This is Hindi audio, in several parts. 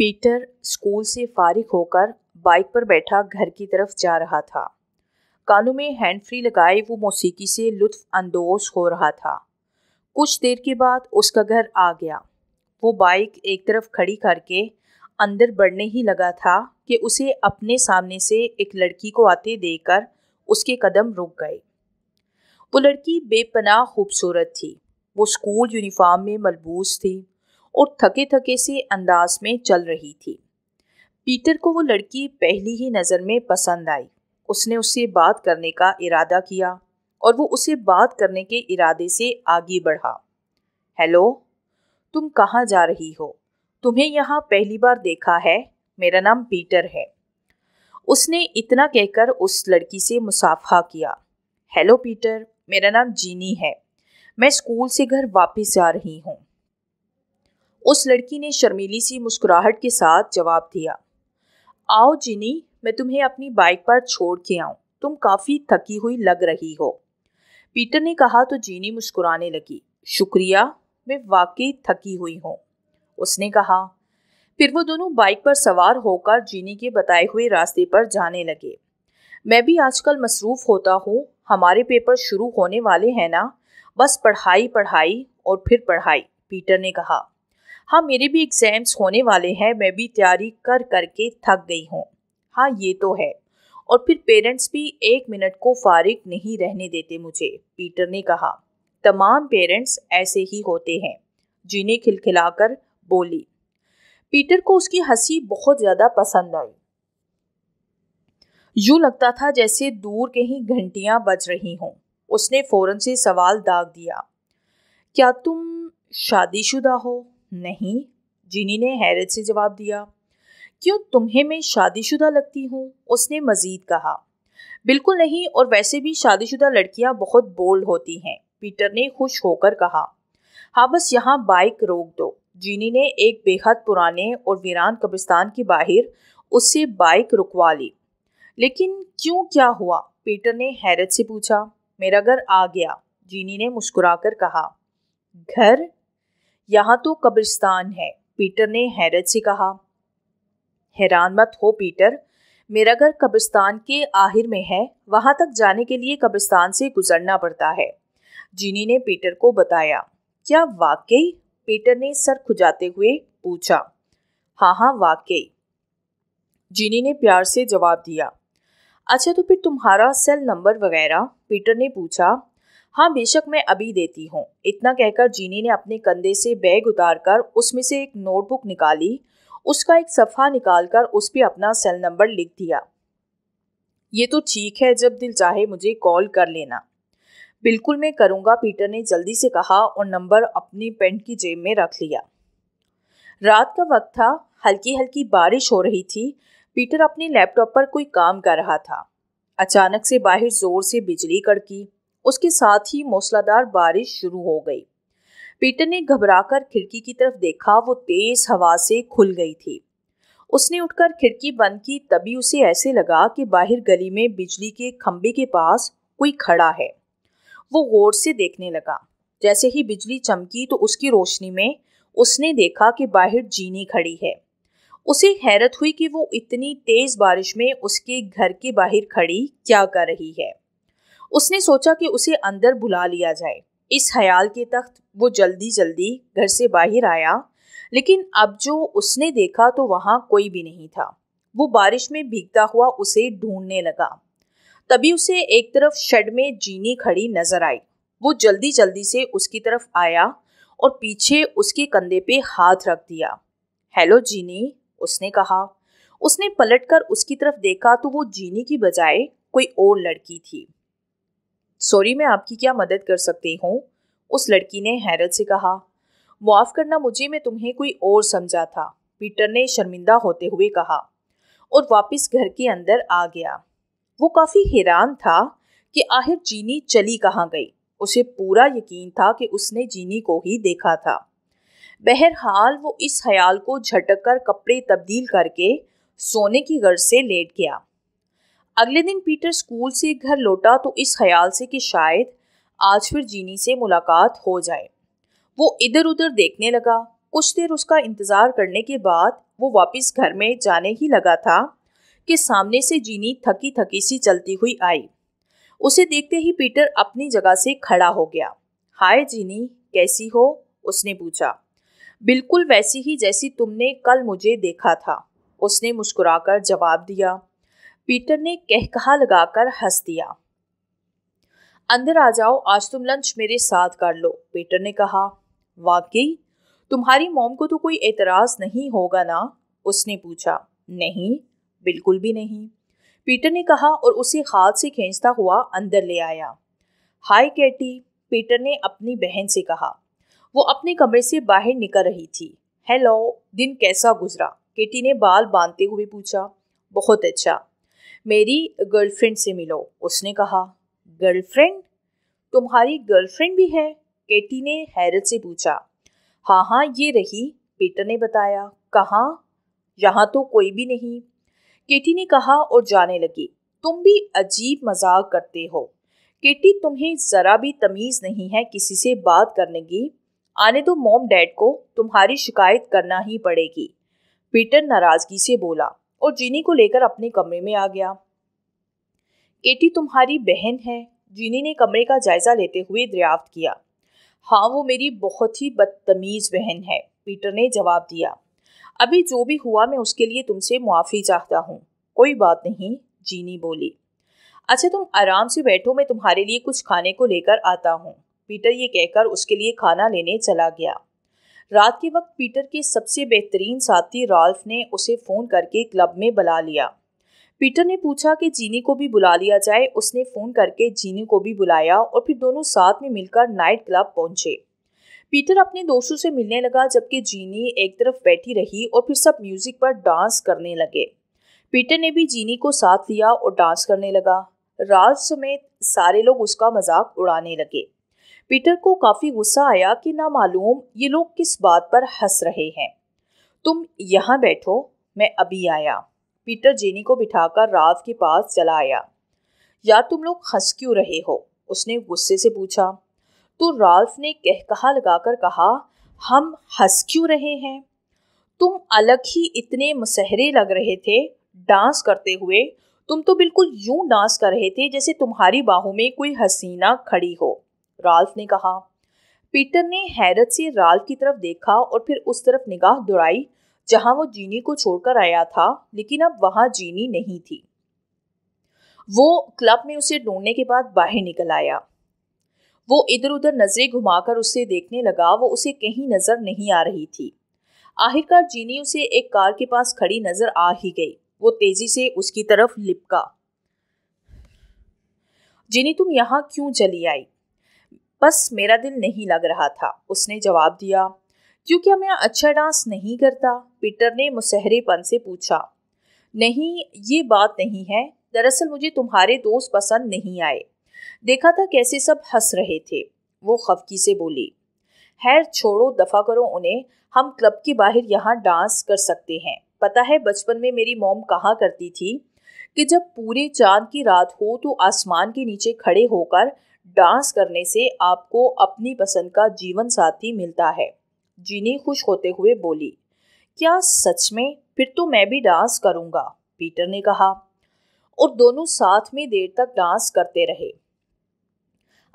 पीटर स्कूल से फारिग होकर बाइक पर बैठा घर की तरफ जा रहा था कानों में हैंड फ्री लगाए वो मौसीकी से लुत्फ अंदोज हो रहा था कुछ देर के बाद उसका घर आ गया वो बाइक एक तरफ खड़ी करके अंदर बढ़ने ही लगा था कि उसे अपने सामने से एक लड़की को आते देकर उसके कदम रुक गए वो लड़की बेपनाह खूबसूरत थी वो स्कूल यूनिफॉर्म में मलबूस थी और थके थके से अंदाज में चल रही थी पीटर को वो लड़की पहली ही नज़र में पसंद आई उसने उससे बात करने का इरादा किया और वो उसे बात करने के इरादे से आगे बढ़ा हेलो तुम कहाँ जा रही हो तुम्हें यहाँ पहली बार देखा है मेरा नाम पीटर है उसने इतना कहकर उस लड़की से मुसाफा किया हेलो पीटर मेरा नाम जीनी है मैं स्कूल से घर वापस जा रही हूँ उस लड़की ने शर्मीली सी मुस्कुराहट के साथ जवाब दिया आओ जिनी मैं तुम्हें अपनी बाइक पर छोड़ के आऊँ तुम काफ़ी थकी हुई लग रही हो पीटर ने कहा तो जीनी मुस्कुराने लगी शुक्रिया मैं वाकई थकी हुई हूँ उसने कहा फिर वो दोनों बाइक पर सवार होकर जीनी के बताए हुए रास्ते पर जाने लगे मैं भी आजकल मसरूफ़ होता हूँ हमारे पेपर शुरू होने वाले हैं ना बस पढ़ाई पढ़ाई और फिर पढ़ाई पीटर ने कहा हाँ मेरे भी एग्ज़ाम्स होने वाले हैं मैं भी तैयारी कर कर के थक गई हूँ हाँ ये तो है और फिर पेरेंट्स भी एक मिनट को फारिग नहीं रहने देते मुझे पीटर ने कहा तमाम पेरेंट्स ऐसे ही होते हैं जिन्हें खिलखिलाकर बोली पीटर को उसकी हंसी बहुत ज़्यादा पसंद आई यू लगता था जैसे दूर कहीं घंटियां बज रही हों उसने फ़ौरन से सवाल दाग दिया क्या तुम शादीशुदा हो नहीं जीनी ने हैरत से जवाब दिया क्यों तुम्हें मैं शादीशुदा लगती हूँ उसने मजीद कहा बिल्कुल नहीं और वैसे भी शादीशुदा लड़कियाँ बहुत बोल्ड होती हैं पीटर ने खुश होकर कहा हाँ बस यहाँ बाइक रोक दो जीनी ने एक बेहद पुराने और वीरान कब्रिस्तान के बाहर उससे बाइक रुकवा ली लेकिन क्यों क्या हुआ पीटर ने हैरत से पूछा मेरा घर आ गया जीनी ने मुस्कुराकर कहा घर यहाँ तो कब्रिस्तान है पीटर ने हैरत से कहा हैरान मत हो पीटर मेरा घर कब्रिस्तान के आहिर में है वहाँ तक जाने के लिए कब्रिस्तान से गुजरना पड़ता है जीनी ने पीटर को बताया क्या वाकई पीटर ने सर खुजाते हुए पूछा हाँ हाँ वाकई जीनी ने प्यार से जवाब दिया अच्छा तो फिर तुम्हारा सेल नंबर वगैरह पीटर ने पूछा हाँ बेशक मैं अभी देती हूँ इतना कहकर जीनी ने अपने कंधे से बैग उतारकर उसमें से एक नोटबुक निकाली उसका एक सफ़ा निकालकर उस पर अपना सेल नंबर लिख दिया ये तो ठीक है जब दिल चाहे मुझे कॉल कर लेना बिल्कुल मैं करूँगा पीटर ने जल्दी से कहा और नंबर अपनी पेंट की जेब में रख लिया रात का वक्त था हल्की हल्की बारिश हो रही थी पीटर अपने लैपटॉप पर कोई काम कर रहा था अचानक से बाहर ज़ोर से बिजली कड़की उसके साथ ही मौसलाधार बारिश शुरू हो गई पीटर ने घबराकर खिड़की की तरफ देखा वो तेज हवा से खुल गई थी उसने उठकर खिड़की बंद की तभी उसे ऐसे लगा कि बाहर गली में बिजली के खंबे के पास कोई खड़ा है वो गौर से देखने लगा जैसे ही बिजली चमकी तो उसकी रोशनी में उसने देखा कि बाहर जीनी खड़ी है उसे हैरत हुई कि वो इतनी तेज़ बारिश में उसके घर के बाहर खड़ी क्या कर रही है उसने सोचा कि उसे अंदर बुला लिया जाए इस ख्याल के तख्त वो जल्दी जल्दी घर से बाहर आया लेकिन अब जो उसने देखा तो वहाँ कोई भी नहीं था वो बारिश में भीगता हुआ उसे ढूंढने लगा तभी उसे एक तरफ शेड में जीनी खड़ी नजर आई वो जल्दी जल्दी से उसकी तरफ आया और पीछे उसके कंधे पे हाथ रख दिया हेलो जीनी उसने कहा उसने पलटकर उसकी तरफ देखा तो वो जीनी की बजाय कोई और लड़की थी सॉरी मैं आपकी क्या मदद कर सकती हूँ उस लड़की ने हैरत से कहा मुआफ़ करना मुझे मैं तुम्हें कोई और समझा था पीटर ने शर्मिंदा होते हुए कहा और वापस घर के अंदर आ गया वो काफ़ी हैरान था कि आखिर चीनी चली कहाँ गई उसे पूरा यकीन था कि उसने जीनी को ही देखा था बहरहाल वो इस ख्याल को झटक कर कपड़े तब्दील करके सोने की गर्ज से लेट गया अगले दिन पीटर स्कूल से घर लौटा तो इस ख्याल से कि शायद आज फिर जीनी से मुलाकात हो जाए वो इधर उधर देखने लगा कुछ देर उसका इंतज़ार करने के बाद वो वापस घर में जाने ही लगा था कि सामने से जीनी थकी थकी सी चलती हुई आई उसे देखते ही पीटर अपनी जगह से खड़ा हो गया हाय जीनी कैसी हो उसने पूछा बिल्कुल वैसी ही जैसी तुमने कल मुझे देखा था उसने मुस्कुराकर जवाब दिया पीटर ने कहकहा लगाकर हंस दिया अंदर आ जाओ आज तुम लंच मेरे साथ कर लो पीटर ने कहा वाकई तुम्हारी मोम को तो कोई एतराज़ नहीं होगा ना उसने पूछा नहीं बिल्कुल भी नहीं पीटर ने कहा और उसे हाथ से खींचता हुआ अंदर ले आया हाय कैटी पीटर ने अपनी बहन से कहा वो अपने कमरे से बाहर निकल रही थी हेलो दिन कैसा गुजरा केटी ने बाल बांधते हुए पूछा बहुत अच्छा मेरी गर्लफ्रेंड से मिलो उसने कहा गर्लफ्रेंड तुम्हारी गर्लफ्रेंड भी है केटी ने हैरत से पूछा हाँ हाँ ये रही पीटर ने बताया कहाँ यहाँ तो कोई भी नहीं केटी ने कहा और जाने लगी तुम भी अजीब मजाक करते हो केटी तुम्हें ज़रा भी तमीज़ नहीं है किसी से बात करने की आने दो तो डैड को तुम्हारी शिकायत करना ही पड़ेगी पीटर नाराज़गी से बोला और जीनी को लेकर अपने कमरे में आ गया केटी तुम्हारी बहन है जीनी ने कमरे का जायजा लेते हुए दरियाफ्त किया हाँ वो मेरी बहुत ही बदतमीज बहन है पीटर ने जवाब दिया अभी जो भी हुआ मैं उसके लिए तुमसे मुआफ़ी चाहता हूँ कोई बात नहीं जीनी बोली अच्छा तुम आराम से बैठो मैं तुम्हारे लिए कुछ खाने को लेकर आता हूँ पीटर ये कहकर उसके लिए खाना लेने चला गया रात के वक्त पीटर के सबसे बेहतरीन साथी रॉल्फ ने उसे फ़ोन करके क्लब में बुला लिया पीटर ने पूछा कि जीनी को भी बुला लिया जाए उसने फ़ोन करके जीनी को भी बुलाया और फिर दोनों साथ में मिलकर नाइट क्लब पहुंचे पीटर अपने दोस्तों से मिलने लगा जबकि जीनी एक तरफ बैठी रही और फिर सब म्यूज़िक पर डांस करने लगे पीटर ने भी जीनी को साथ लिया और डांस करने लगा राज समेत सारे लोग उसका मजाक उड़ाने लगे पीटर को काफ़ी गुस्सा आया कि ना मालूम ये लोग किस बात पर हंस रहे हैं तुम यहाँ बैठो मैं अभी आया पीटर जेनी को बिठाकर राज के पास चला आया यार तुम लोग हंस क्यों रहे हो उसने गुस्से से पूछा तो राल्फ ने कह कहा लगाकर कहा हम हंस क्यों रहे हैं तुम अलग ही इतने मुसहरे लग रहे थे डांस करते हुए तुम तो बिल्कुल यूं डांस कर रहे थे जैसे तुम्हारी बाहों में कोई हसीना खड़ी हो राल्फ ने कहा पीटर ने हैरत से राल्फ की तरफ देखा और फिर उस तरफ निगाह दौड़ाई जहां वो जीनी को छोड़कर आया था लेकिन अब वहां जीनी नहीं थी वो क्लब में उसे ढूंढने के बाद बाहर निकल आया वो इधर उधर नज़रें घुमाकर उसे देखने लगा वो उसे कहीं नज़र नहीं आ रही थी आखिरकार जीनी उसे एक कार के पास खड़ी नज़र आ ही गई वो तेज़ी से उसकी तरफ लिपका जीनी तुम यहां क्यों चली आई बस मेरा दिल नहीं लग रहा था उसने जवाब दिया क्योंकि मैं अच्छा डांस नहीं करता पीटर ने मुसहरेपन से पूछा नहीं ये बात नहीं है दरअसल मुझे तुम्हारे दोस्त पसंद नहीं आए देखा था कैसे सब हंस रहे थे वो खफकी से बोली हैर छोड़ो दफा करो उन्हें हम क्लब के बाहर यहाँ डांस कर सकते हैं पता है बचपन में मेरी मोम कहा करती थी कि जब पूरे चांद की रात हो तो आसमान के नीचे खड़े होकर डांस करने से आपको अपनी पसंद का जीवन साथी मिलता है जीनी खुश होते हुए बोली क्या सच में फिर तो मैं भी डांस करूँगा पीटर ने कहा और दोनों साथ में देर तक डांस करते रहे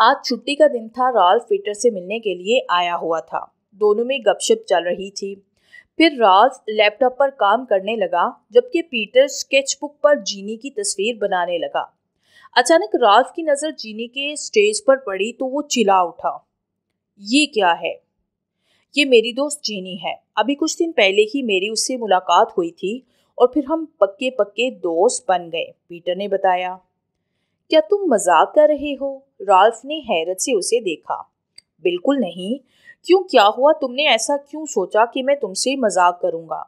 आज छुट्टी का दिन था राल्फ पीटर से मिलने के लिए आया हुआ था दोनों में गपशप चल रही थी फिर राल्फ लैपटॉप पर काम करने लगा जबकि पीटर स्केचबुक पर जीनी की तस्वीर बनाने लगा अचानक राल्फ की नज़र जीने के स्टेज पर पड़ी तो वो चिल्ला उठा ये क्या है ये मेरी दोस्त जीनी है अभी कुछ दिन पहले ही मेरी उससे मुलाकात हुई थी और फिर हम पक्के पक्के दोस्त बन गए पीटर ने बताया क्या तुम मजाक कर रहे हो राल्फ ने हैरत से उसे देखा बिल्कुल नहीं क्यों क्या हुआ तुमने ऐसा क्यों सोचा कि मैं तुमसे मजाक करूंगा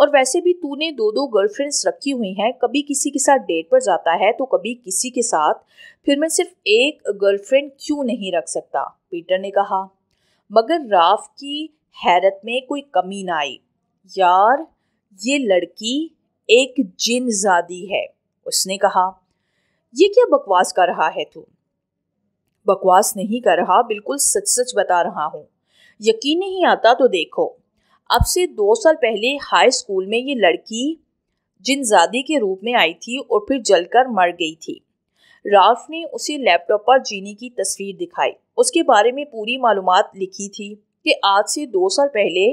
और वैसे भी तूने दो दो गर्लफ्रेंड्स रखी हुई हैं कभी किसी के साथ डेट पर जाता है तो कभी किसी के साथ फिर मैं सिर्फ एक गर्लफ्रेंड क्यों नहीं रख सकता पीटर ने कहा मगर राफ की हैरत में कोई कमी ना आई यार ये लड़की एक जिनजादी है उसने कहा ये क्या बकवास कर रहा है तू बकवास नहीं कर रहा बिल्कुल सच सच बता रहा हूँ यकीन नहीं आता तो देखो अब से दो साल पहले हाई स्कूल में ये लड़की जिनजादी के रूप में आई थी और फिर जलकर मर गई थी राल्फ ने उसे लैपटॉप पर जीनी की तस्वीर दिखाई उसके बारे में पूरी मालूम लिखी थी कि आज से दो साल पहले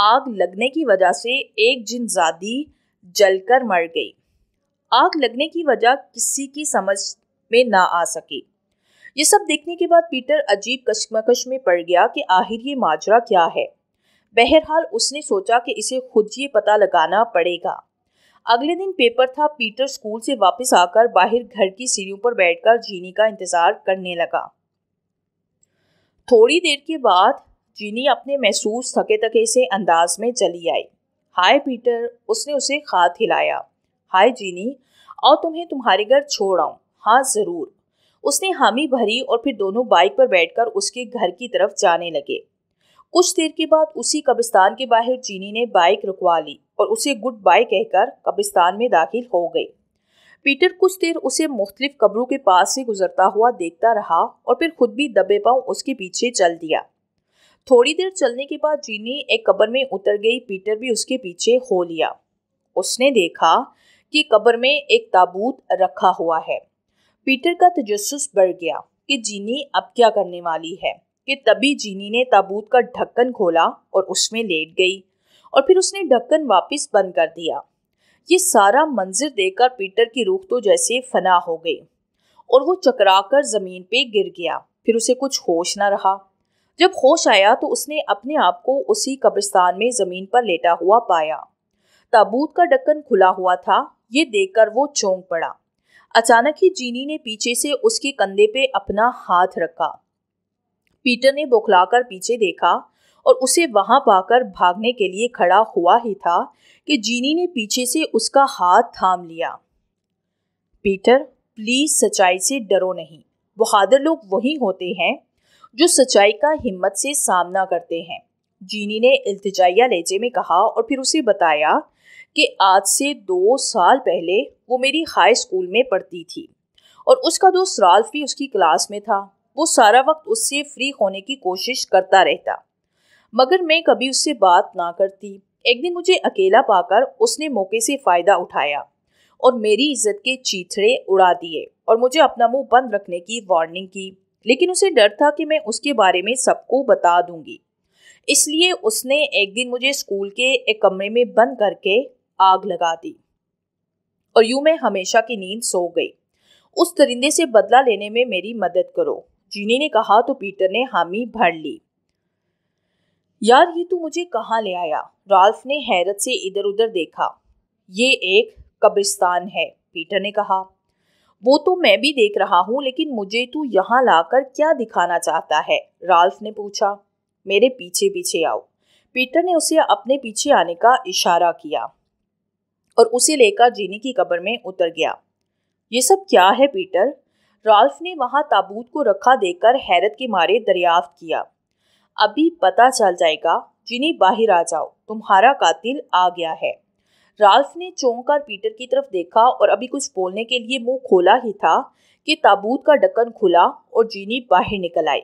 आग लगने की वजह से एक जिनजादी जलकर मर गई आग लगने की वजह किसी की समझ में ना आ सकी ये सब देखने के बाद पीटर अजीब कश्मकश में पड़ गया कि आखिर ये माजरा क्या है बहरहाल उसने सोचा कि इसे खुद ही पता लगाना पड़ेगा अगले दिन पेपर था पीटर स्कूल से वापस आकर बाहर घर की सीढ़ियों पर बैठकर जीनी का इंतजार करने लगा थोड़ी देर के बाद जीनी अपने महसूस थके थके से अंदाज में चली आई हाय पीटर उसने उसे हाथ हिलाया हाय जीनी और तुम्हें तुम्हारे घर छोड़ आऊं हाँ ज़रूर उसने हामी भरी और फिर दोनों बाइक पर बैठकर उसके घर की तरफ जाने लगे कुछ देर के बाद उसी कब्रिस्तान के बाहर चीनी ने बाइक रुकवा ली और उसे गुड बाय कहकर कब्रिस्तान में दाखिल हो गई पीटर कुछ देर उसे मुख्तलिफ कब्रों के पास से गुजरता हुआ देखता रहा और फिर खुद भी दबे पाँव उसके पीछे चल दिया थोड़ी देर चलने के बाद जीनी एक कब्र में उतर गई पीटर भी उसके पीछे हो लिया उसने देखा कि कब्र में एक ताबूत रखा हुआ है पीटर का तजस बढ़ गया कि जीनी अब क्या करने वाली है कि तभी जीनी ने ताबूत का ढक्कन खोला और उसमें लेट गई और फिर उसने ढक्कन वापस बंद कर दिया ये सारा मंजर देखकर पीटर की रूह तो जैसे फना हो गई और वो चकराकर ज़मीन पे गिर गया फिर उसे कुछ होश ना रहा जब होश आया तो उसने अपने आप को उसी कब्रिस्तान में ज़मीन पर लेटा हुआ पाया ताबूत का ढक्कन खुला हुआ था ये देखकर वो चौंक पड़ा अचानक ही जीनी ने पीछे से उसके कंधे पे अपना हाथ रखा पीटर ने बौखलाकर पीछे देखा और उसे वहां पाकर भागने के लिए खड़ा हुआ ही था कि जीनी ने पीछे से उसका हाथ थाम लिया पीटर प्लीज सच्चाई से डरो नहीं बहादुर लोग वही होते हैं जो सच्चाई का हिम्मत से सामना करते हैं जीनी ने इल्तजाइया लहजे में कहा और फिर उसे बताया कि आज से दो साल पहले वो मेरी हाई स्कूल में पढ़ती थी और उसका दोस्त राल्फ भी उसकी क्लास में था वो सारा वक्त उससे फ्री होने की कोशिश करता रहता मगर मैं कभी उससे बात ना करती एक दिन मुझे अकेला पाकर उसने मौके से फ़ायदा उठाया और मेरी इज्जत के चीथड़े उड़ा दिए और मुझे अपना मुंह बंद रखने की वार्निंग की लेकिन उसे डर था कि मैं उसके बारे में सबको बता दूंगी इसलिए उसने एक दिन मुझे स्कूल के एक कमरे में बंद करके आग लगा दी और यूं मैं हमेशा की नींद सो गई उस दरिंदे से बदला लेने में मेरी मदद करो जीनी ने कहा तो पीटर ने हामी भर ली यार ये तू मुझे कहाँ ले आया राल्फ ने हैरत से इधर उधर देखा ये एक कब्रिस्तान है पीटर ने कहा वो तो मैं भी देख रहा हूँ लेकिन मुझे तू यहाँ लाकर क्या दिखाना चाहता है राल्फ ने पूछा मेरे पीछे पीछे आओ पीटर ने उसे अपने पीछे आने का इशारा किया और उसे लेकर जीनी की कब्र में उतर गया ये सब क्या है पीटर राल्फ ने वहां ताबूत को रखा देखकर हैरत के मारे दरियाफ्त किया अभी पता चल जाएगा जिन्हें बाहर आ जाओ तुम्हारा कातिल आ गया है राल्फ ने कर पीटर की तरफ देखा और अभी कुछ बोलने के लिए मुंह खोला ही था कि ताबूत का ढक्कन खुला और जीनी बाहर निकल आई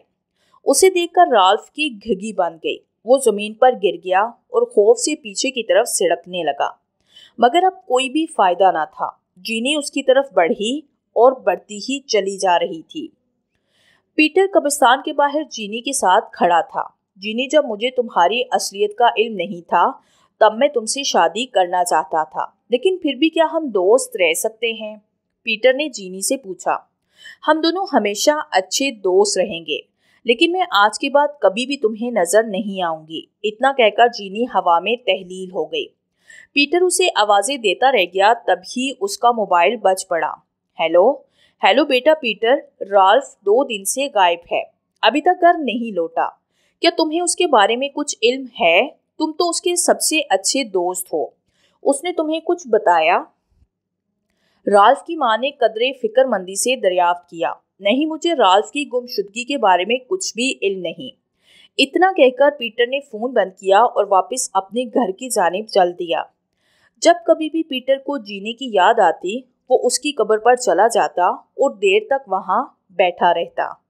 उसे देखकर राल्फ की घिघी बन गई वो ज़मीन पर गिर गया और खौफ से पीछे की तरफ सिड़कने लगा मगर अब कोई भी फ़ायदा ना था जीनी उसकी तरफ बढ़ी और बढ़ती ही चली जा रही थी पीटर कब्रिस्तान के बाहर जीनी के साथ खड़ा था जीनी जब मुझे तुम्हारी असलियत का इल्म नहीं था तब मैं तुमसे शादी करना चाहता था लेकिन फिर भी क्या हम दोस्त रह सकते हैं पीटर ने जीनी से पूछा हम दोनों हमेशा अच्छे दोस्त रहेंगे लेकिन मैं आज के बाद कभी भी तुम्हें नजर नहीं आऊंगी इतना कहकर जीनी हवा में तहलील हो गई पीटर उसे आवाज़ें देता रह गया तभी उसका मोबाइल बच पड़ा हेलो हेलो बेटा पीटर राल्फ दो दिन से गायब है अभी तक घर नहीं लौटा क्या तुम्हें उसके बारे में कुछ इल्म है तुम तो उसके सबसे अच्छे दोस्त हो उसने तुम्हें कुछ बताया राल्फ की माँ ने कदरे फिक्रमंदी से दरियाफ्त किया नहीं मुझे राल्फ की गुमशुदगी के बारे में कुछ भी इल्म नहीं इतना कहकर पीटर ने फ़ोन बंद किया और वापस अपने घर की जानब चल दिया जब कभी भी पीटर को जीने की याद आती वो उसकी कब्र पर चला जाता और देर तक वहाँ बैठा रहता